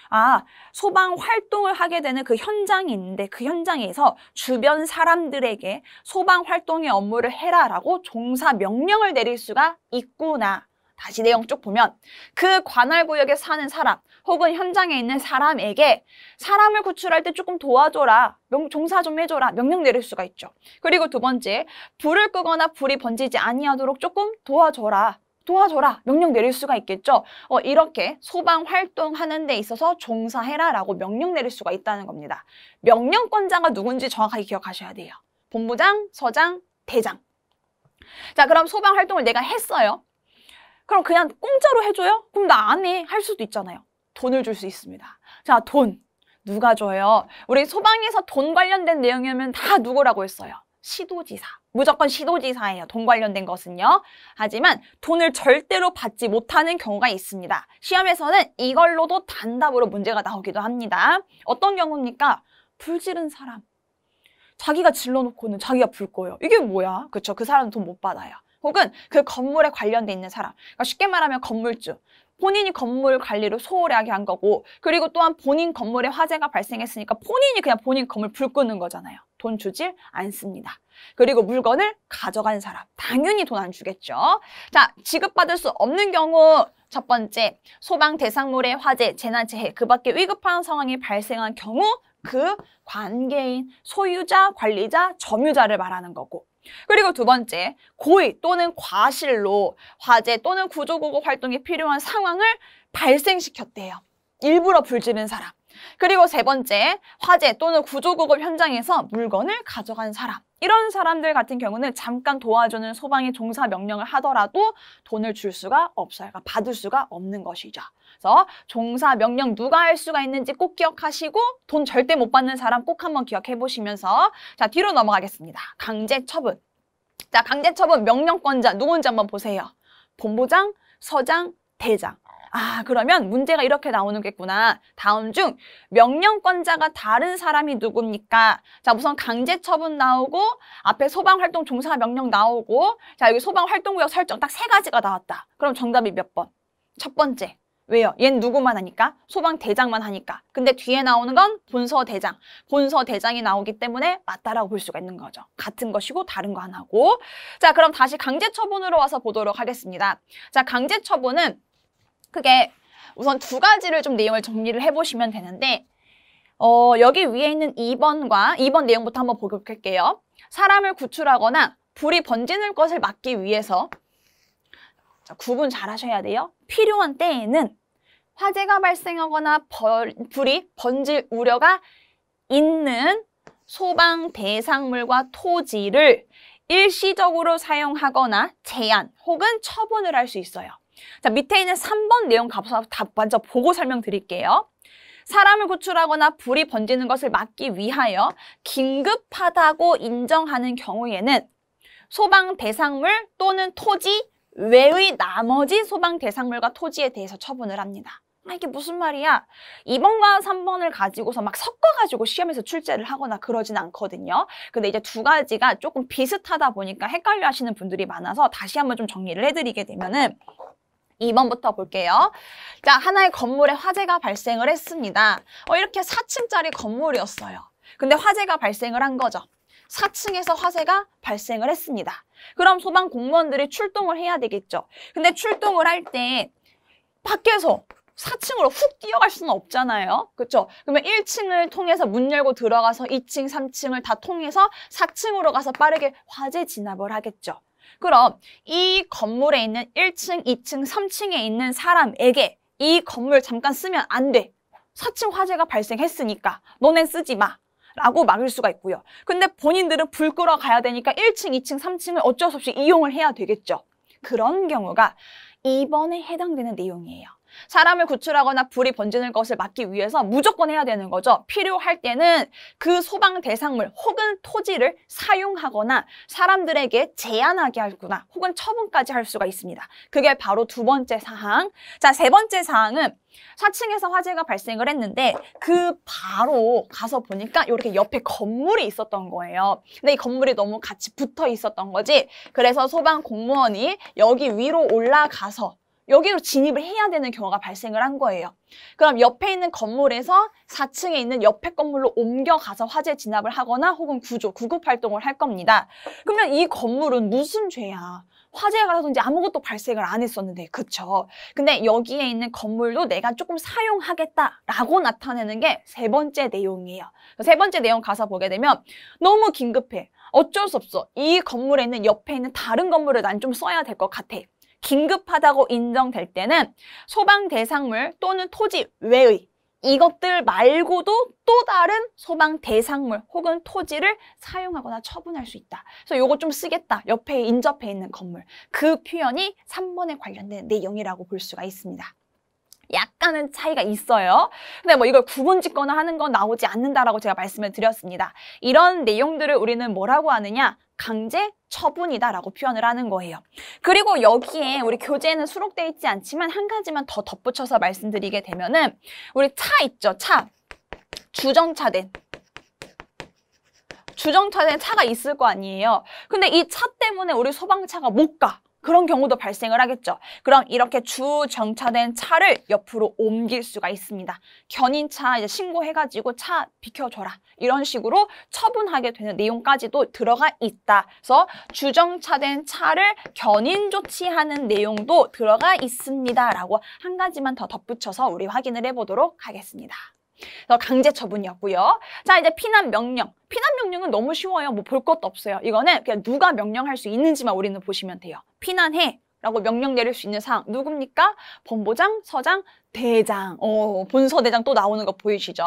Speaker 1: 아, 소방 활동을 하게 되는 그 현장이 있는데 그 현장에서 주변 사람들에게 소방 활동의 업무를 해라라고 종사 명령을 내릴 수가 있구나. 다시 내용 쭉 보면 그 관할 구역에 사는 사람 혹은 현장에 있는 사람에게 사람을 구출할 때 조금 도와줘라 명, 종사 좀 해줘라 명령 내릴 수가 있죠 그리고 두 번째 불을 끄거나 불이 번지지 아니하도록 조금 도와줘라 도와줘라 명령 내릴 수가 있겠죠. 어, 이렇게 소방 활동하는 데 있어서 종사해라 라고 명령 내릴 수가 있다는 겁니다. 명령권자가 누군지 정확하게 기억하셔야 돼요. 본부장, 서장, 대장. 자 그럼 소방 활동을 내가 했어요. 그럼 그냥 공짜로 해줘요? 그럼 나 안 해. 할 수도 있잖아요. 돈을 줄 수 있습니다. 자, 돈. 누가 줘요? 우리 소방에서 돈 관련된 내용이면 다 누구라고 했어요? 시도지사. 무조건 시도지사예요. 돈 관련된 것은요. 하지만 돈을 절대로 받지 못하는 경우가 있습니다. 시험에서는 이걸로도 단답으로 문제가 나오기도 합니다. 어떤 경우입니까? 불 지른 사람. 자기가 질러놓고는 자기가 불 거예요. 이게 뭐야? 그렇죠그 사람은 돈 못 받아요. 혹은 그 건물에 관련돼 있는 사람. 그러니까 쉽게 말하면 건물주. 본인이 건물 관리를 소홀하게 한 거고 그리고 또한 본인 건물에 화재가 발생했으니까 본인이 그냥 본인 건물 불 끄는 거잖아요. 돈 주질 않습니다. 그리고 물건을 가져간 사람 당연히 돈 안 주겠죠. 자, 지급받을 수 없는 경우 첫 번째, 소방 대상물의 화재, 재난, 재해, 그 밖에 위급한 상황이 발생한 경우 그 관계인, 소유자, 관리자, 점유자를 말하는 거고 그리고 두 번째, 고의 또는 과실로 화재 또는 구조보고 활동이 필요한 상황을 발생시켰대요. 일부러 불지른 사람. 그리고 세 번째, 화재 또는 구조구급 현장에서 물건을 가져간 사람. 이런 사람들 같은 경우는 잠깐 도와주는 소방의 종사 명령을 하더라도 돈을 줄 수가 없어요. 그러니까 받을 수가 없는 것이죠. 그래서 종사 명령 누가 할 수가 있는지 꼭 기억하시고 돈 절대 못 받는 사람 꼭 한번 기억해 보시면서 자 뒤로 넘어가겠습니다. 강제 처분. 자 강제 처분 명령권자 누군지 한번 보세요. 본부장, 서장, 대장. 아, 그러면 문제가 이렇게 나오는겠구나. 다음 중 명령권자가 다른 사람이 누굽니까? 자, 우선 강제처분 나오고 앞에 소방활동 종사 명령 나오고 자, 여기 소방활동구역 설정 딱 세 가지가 나왔다. 그럼 정답이 몇 번? 첫 번째. 왜요? 얜 누구만 하니까? 소방대장만 하니까. 근데 뒤에 나오는 건 본서대장. 본서대장이 나오기 때문에 맞다라고 볼 수가 있는 거죠. 같은 것이고 다른 거 하나고. 자, 그럼 다시 강제처분으로 와서 보도록 하겠습니다. 자, 강제처분은 크게 우선 두 가지를 좀 내용을 정리를 해보시면 되는데 어, 여기 위에 있는 2번과 2번 내용부터 한번 보도록 할게요. 사람을 구출하거나 불이 번지는 것을 막기 위해서 자, 구분 잘 하셔야 돼요. 필요한 때에는 화재가 발생하거나 벌, 불이 번질 우려가 있는 소방 대상물과 토지를 일시적으로 사용하거나 제한 혹은 처분을 할 수 있어요. 자, 밑에 있는 3번 내용 답 먼저 보고 설명드릴게요. 사람을 구출하거나 불이 번지는 것을 막기 위하여 긴급하다고 인정하는 경우에는 소방 대상물 또는 토지 외의 나머지 소방 대상물과 토지에 대해서 처분을 합니다. 아, 이게 무슨 말이야? 2번과 3번을 가지고서 막 섞어가지고 시험에서 출제를 하거나 그러진 않거든요. 근데 이제 두 가지가 조금 비슷하다 보니까 헷갈려 하시는 분들이 많아서 다시 한번 좀 정리를 해드리게 되면은 2번부터 볼게요. 자, 하나의 건물에 화재가 발생을 했습니다. 어, 이렇게 4층짜리 건물이었어요. 근데 화재가 발생을 한 거죠. 4층에서 화재가 발생을 했습니다. 그럼 소방 공무원들이 출동을 해야 되겠죠. 근데 출동을 할 때 밖에서 4층으로 훅 뛰어갈 수는 없잖아요. 그렇죠? 그러면 1층을 통해서 문 열고 들어가서 2층, 3층을 다 통해서 4층으로 가서 빠르게 화재 진압을 하겠죠. 그럼 이 건물에 있는 1층, 2층, 3층에 있는 사람에게 이 건물 잠깐 쓰면 안 돼. 4층 화재가 발생했으니까 너넨 쓰지 마. 라고 막을 수가 있고요. 근데 본인들은 불 끌어 가야 되니까 1층, 2층, 3층을 어쩔 수 없이 이용을 해야 되겠죠. 그런 경우가 2번에 해당되는 내용이에요. 사람을 구출하거나 불이 번지는 것을 막기 위해서 무조건 해야 되는 거죠. 필요할 때는 그 소방 대상물 혹은 토지를 사용하거나 사람들에게 제한하게 하거나 혹은 처분까지 할 수가 있습니다. 그게 바로 두 번째 사항. 자, 세 번째 사항은 4층에서 화재가 발생을 했는데 그 바로 가서 보니까 이렇게 옆에 건물이 있었던 거예요. 근데 이 건물이 너무 같이 붙어 있었던 거지. 그래서 소방 공무원이 여기 위로 올라가서 여기로 진입을 해야 되는 경우가 발생을 한 거예요. 그럼 옆에 있는 건물에서 4층에 있는 옆에 건물로 옮겨가서 화재 진압을 하거나 혹은 구조, 구급 활동을 할 겁니다. 그러면 이 건물은 무슨 죄야? 화재가 라든지 아무것도 발생을 안 했었는데 그쵸 근데 여기에 있는 건물도 내가 조금 사용하겠다라고 나타내는 게 세 번째 내용이에요 세 번째 내용 가서 보게 되면 너무 긴급해 어쩔 수 없어 이 건물에 있는 옆에 있는 다른 건물을 난 좀 써야 될 것 같아 긴급하다고 인정될 때는 소방 대상물 또는 토지 외의 이것들 말고도 또 다른 소방 대상물 혹은 토지를 사용하거나 처분할 수 있다. 그래서 요거 좀 쓰겠다. 옆에 인접해 있는 건물. 그 표현이 3번에 관련된 내용이라고 볼 수가 있습니다. 약간은 차이가 있어요. 근데 뭐 이걸 구분 짓거나 하는 건 나오지 않는다라고 제가 말씀을 드렸습니다. 이런 내용들을 우리는 뭐라고 하느냐? 강제 처분이다라고 표현을 하는 거예요. 그리고 여기에 우리 교재에는 수록되어 있지 않지만 한 가지만 더 덧붙여서 말씀드리게 되면은 우리 차 있죠, 차. 주정차된 주정차된 차가 있을 거 아니에요. 근데 이 차 때문에 우리 소방차가 못 가. 그런 경우도 발생을 하겠죠. 그럼 이렇게 주 정차된 차를 옆으로 옮길 수가 있습니다. 견인차 이제 신고해가지고 차 비켜줘라 이런 식으로 처분하게 되는 내용까지도 들어가 있다. 그래서 주정차된 차를 견인 조치하는 내용도 들어가 있습니다라고 한 가지만 더 덧붙여서 우리 확인을 해보도록 하겠습니다. 그래서 강제 처분이었고요. 자, 이제 피난 명령. 피난 명령은 너무 쉬워요. 뭐 볼 것도 없어요. 이거는 그냥 누가 명령할 수 있는지만 우리는 보시면 돼요. 피난해. 라고 명령 내릴 수 있는 사항 누굽니까? 본보장, 서장, 대장. 어, 본서대장 또 나오는 거 보이시죠?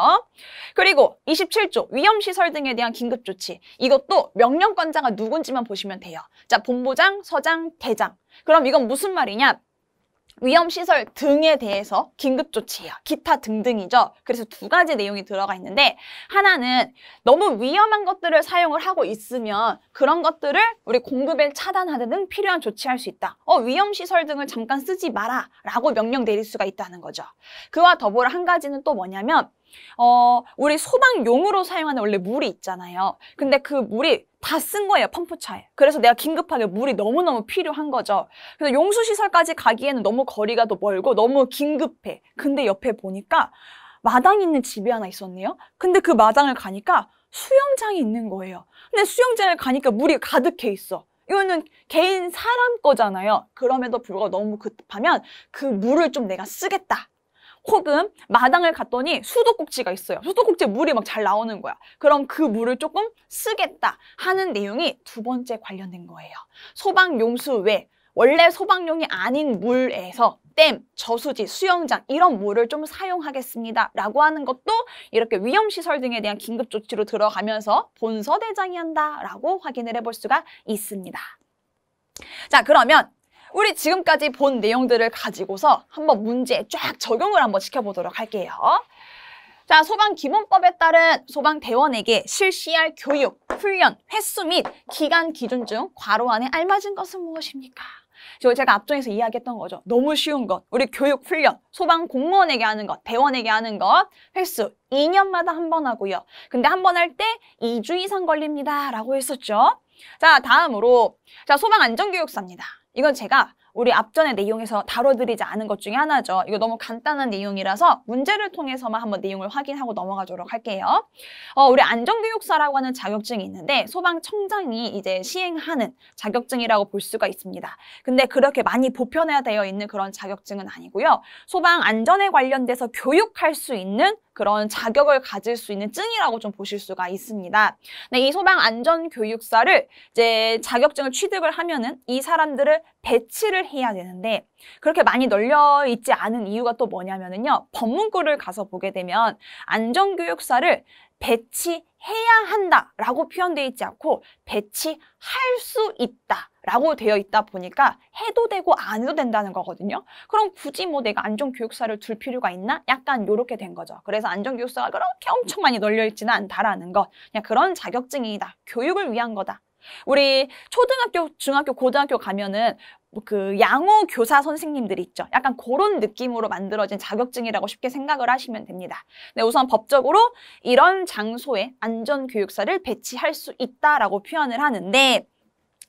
Speaker 1: 그리고 27조 위험시설 등에 대한 긴급조치. 이것도 명령권자가 누군지만 보시면 돼요. 자, 본보장, 서장, 대장. 그럼 이건 무슨 말이냐? 위험시설 등에 대해서 긴급조치요 기타 등등이죠. 그래서 두 가지 내용이 들어가 있는데 하나는 너무 위험한 것들을 사용을 하고 있으면 그런 것들을 우리 공급을 차단하는 등 필요한 조치할 수 있다. 어, 위험시설 등을 잠깐 쓰지 마라 라고 명령 내릴 수가 있다는 거죠. 그와 더불어 한 가지는 또 뭐냐면 어, 우리 소방용으로 사용하는 원래 물이 있잖아요. 근데 그 물이 다 쓴 거예요, 펌프차에. 그래서 내가 긴급하게 물이 너무너무 필요한 거죠. 그래서 용수시설까지 가기에는 너무 거리가 더 멀고 너무 긴급해. 근데 옆에 보니까 마당 있는 집이 하나 있었네요. 근데 그 마당을 가니까 수영장이 있는 거예요. 근데 수영장을 가니까 물이 가득해 있어. 이거는 개인 사람 거잖아요. 그럼에도 불구하고 너무 급하면 그 물을 좀 내가 쓰겠다 혹은 마당을 갔더니 수도꼭지가 있어요. 수도꼭지에 물이 막 잘 나오는 거야. 그럼 그 물을 조금 쓰겠다 하는 내용이 두 번째 관련된 거예요. 소방용수 외 원래 소방용이 아닌 물에서 댐, 저수지, 수영장 이런 물을 좀 사용하겠습니다. 라고 하는 것도 이렇게 위험시설 등에 대한 긴급조치로 들어가면서 본서 대장이 한다 라고 확인을 해볼 수가 있습니다. 자 그러면 우리 지금까지 본 내용들을 가지고서 한번 문제에 쫙 적용을 한번 시켜보도록 할게요. 자, 소방 기본법에 따른 소방 대원에게 실시할 교육, 훈련, 횟수 및 기간 기준 중 괄호 안에 알맞은 것은 무엇입니까? 저 제가 앞쪽에서 이야기했던 거죠. 너무 쉬운 것, 우리 교육 훈련, 소방 공무원에게 하는 것, 대원에게 하는 것, 횟수 2년마다 한 번 하고요. 근데 한 번 할 때 2주 이상 걸립니다. 라고 했었죠. 자, 다음으로 자 소방 안전교육사입니다. 이건 제가 우리 앞전에 내용에서 다뤄드리지 않은 것 중에 하나죠. 이거 너무 간단한 내용이라서 문제를 통해서만 한번 내용을 확인하고 넘어가도록 할게요. 어, 우리 안전교육사라고 하는 자격증이 있는데 소방청장이 이제 시행하는 자격증이라고 볼 수가 있습니다. 근데 그렇게 많이 보편화되어 있는 그런 자격증은 아니고요. 소방 안전에 관련돼서 교육할 수 있는 그런 자격을 가질 수 있는 증이라고 좀 보실 수가 있습니다. 네, 이 소방 안전 교육사를 이제 자격증을 취득을 하면은 이 사람들을 배치를 해야 되는데 그렇게 많이 널려 있지 않은 이유가 또 뭐냐면은요. 법문구를 가서 보게 되면 안전교육사를 배치해야 한다라고 표현되어 있지 않고 배치할 수 있다. 라고 되어 있다 보니까 해도 되고 안 해도 된다는 거거든요. 그럼 굳이 뭐 내가 안전교육사를 둘 필요가 있나? 약간 요렇게 된 거죠. 그래서 안전교육사가 그렇게 엄청 많이 널려 있지는 않다라는 것. 그냥 그런 자격증이다. 교육을 위한 거다. 우리 초등학교, 중학교, 고등학교 가면은 그 양호 교사 선생님들 있죠. 약간 그런 느낌으로 만들어진 자격증이라고 쉽게 생각을 하시면 됩니다. 네, 우선 법적으로 이런 장소에 안전교육사를 배치할 수 있다라고 표현을 하는데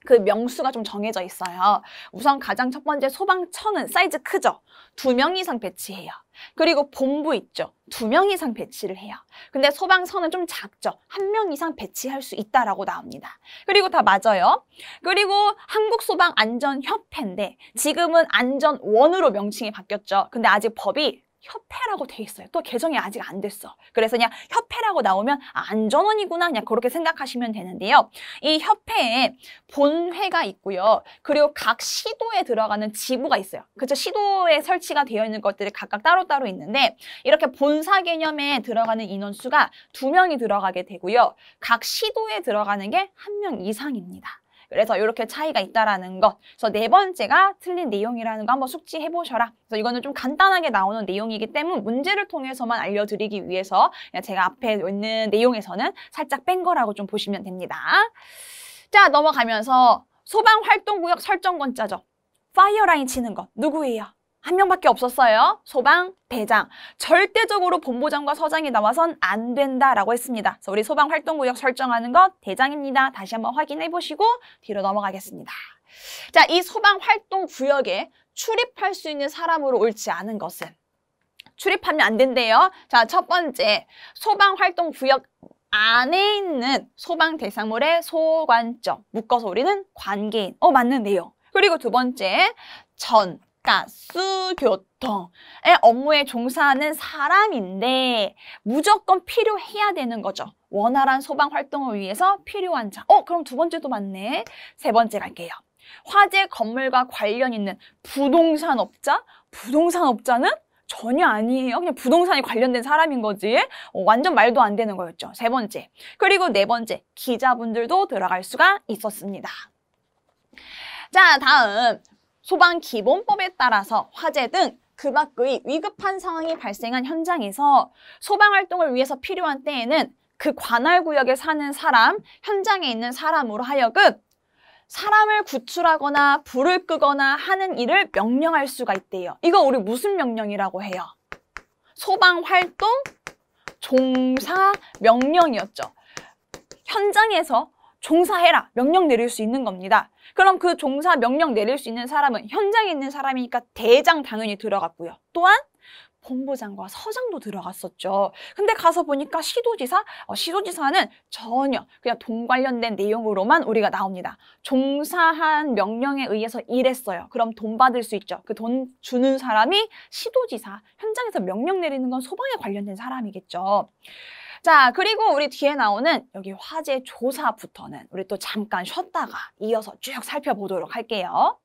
Speaker 1: 그 명수가 좀 정해져 있어요. 우선 가장 첫 번째 소방청은 사이즈 크죠? 두 명 이상 배치해요. 그리고 본부 있죠. 두 명 이상 배치를 해요. 근데 소방서는 좀 작죠. 한 명 이상 배치할 수 있다라고 나옵니다. 그리고 다 맞아요. 그리고 한국소방안전협회인데 지금은 안전원으로 명칭이 바뀌었죠. 근데 아직 법이 협회라고 돼 있어요. 또 개정이 아직 안 됐어. 그래서 그냥 협회라고 나오면 아, 안전원이구나 그냥 그렇게 생각하시면 되는데요. 이 협회에 본회가 있고요. 그리고 각 시도에 들어가는 지부가 있어요. 그쵸? 시도에 설치가 되어 있는 것들이 각각 따로따로 있는데 이렇게 본사 개념에 들어가는 인원수가 두명이 들어가게 되고요. 각 시도에 들어가는 게 한 명 이상입니다. 그래서 이렇게 차이가 있다라는 것. 그래서 네 번째가 틀린 내용이라는 거 한번 숙지해 보셔라. 그래서 이거는 좀 간단하게 나오는 내용이기 때문에 문제를 통해서만 알려드리기 위해서 제가 앞에 있는 내용에서는 살짝 뺀 거라고 좀 보시면 됩니다. 자 넘어가면서 소방활동구역 설정권 자죠 파이어라인 치는 것 누구예요? 한 명밖에 없었어요. 소방, 대장. 절대적으로 본부장과 서장이 나와선 안 된다라고 했습니다. 그래서 우리 소방 활동구역 설정하는 것 대장입니다. 다시 한번 확인해 보시고 뒤로 넘어가겠습니다. 자, 이 소방 활동 구역에 출입할 수 있는 사람으로 옳지 않은 것은 출입하면 안 된대요. 자, 첫 번째, 소방 활동 구역 안에 있는 소방 대상물의 소관점, 묶어서 우리는 관계인. 어, 맞는데요. 그리고 두 번째, 전, 가스교통의 업무에 종사하는 사람인데 무조건 필요해야 되는 거죠. 원활한 소방 활동을 위해서 필요한 자. 어, 그럼 두 번째도 맞네. 세 번째 갈게요. 화재 건물과 관련 있는 부동산 업자? 부동산 업자는 전혀 아니에요. 그냥 부동산이 관련된 사람인 거지. 어, 완전 말도 안 되는 거였죠. 세 번째. 그리고 네 번째. 기자분들도 들어갈 수가 있었습니다. 자, 다음. 소방 기본법에 따라서 화재 등 그 밖의 위급한 상황이 발생한 현장에서 소방 활동을 위해서 필요한 때에는 그 관할 구역에 사는 사람, 현장에 있는 사람으로 하여금 사람을 구출하거나 불을 끄거나 하는 일을 명령할 수가 있대요. 이거 우리 무슨 명령이라고 해요? 소방활동 종사 명령이었죠. 현장에서 종사해라 명령 내릴 수 있는 겁니다. 그럼 그 종사 명령 내릴 수 있는 사람은 현장에 있는 사람이니까 대장 당연히 들어갔고요. 또한 본부장과 서장도 들어갔었죠. 근데 가서 보니까 시도지사, 어, 시도지사는 전혀 그냥 돈 관련된 내용으로만 우리가 나옵니다. 종사한 명령에 의해서 일했어요. 그럼 돈 받을 수 있죠. 그 돈 주는 사람이 시도지사, 현장에서 명령 내리는 건 소방에 관련된 사람이겠죠. 자, 그리고 우리 뒤에 나오는 여기 화재 조사부터는 우리 또 잠깐 쉬었다가 이어서 쭉 살펴보도록 할게요.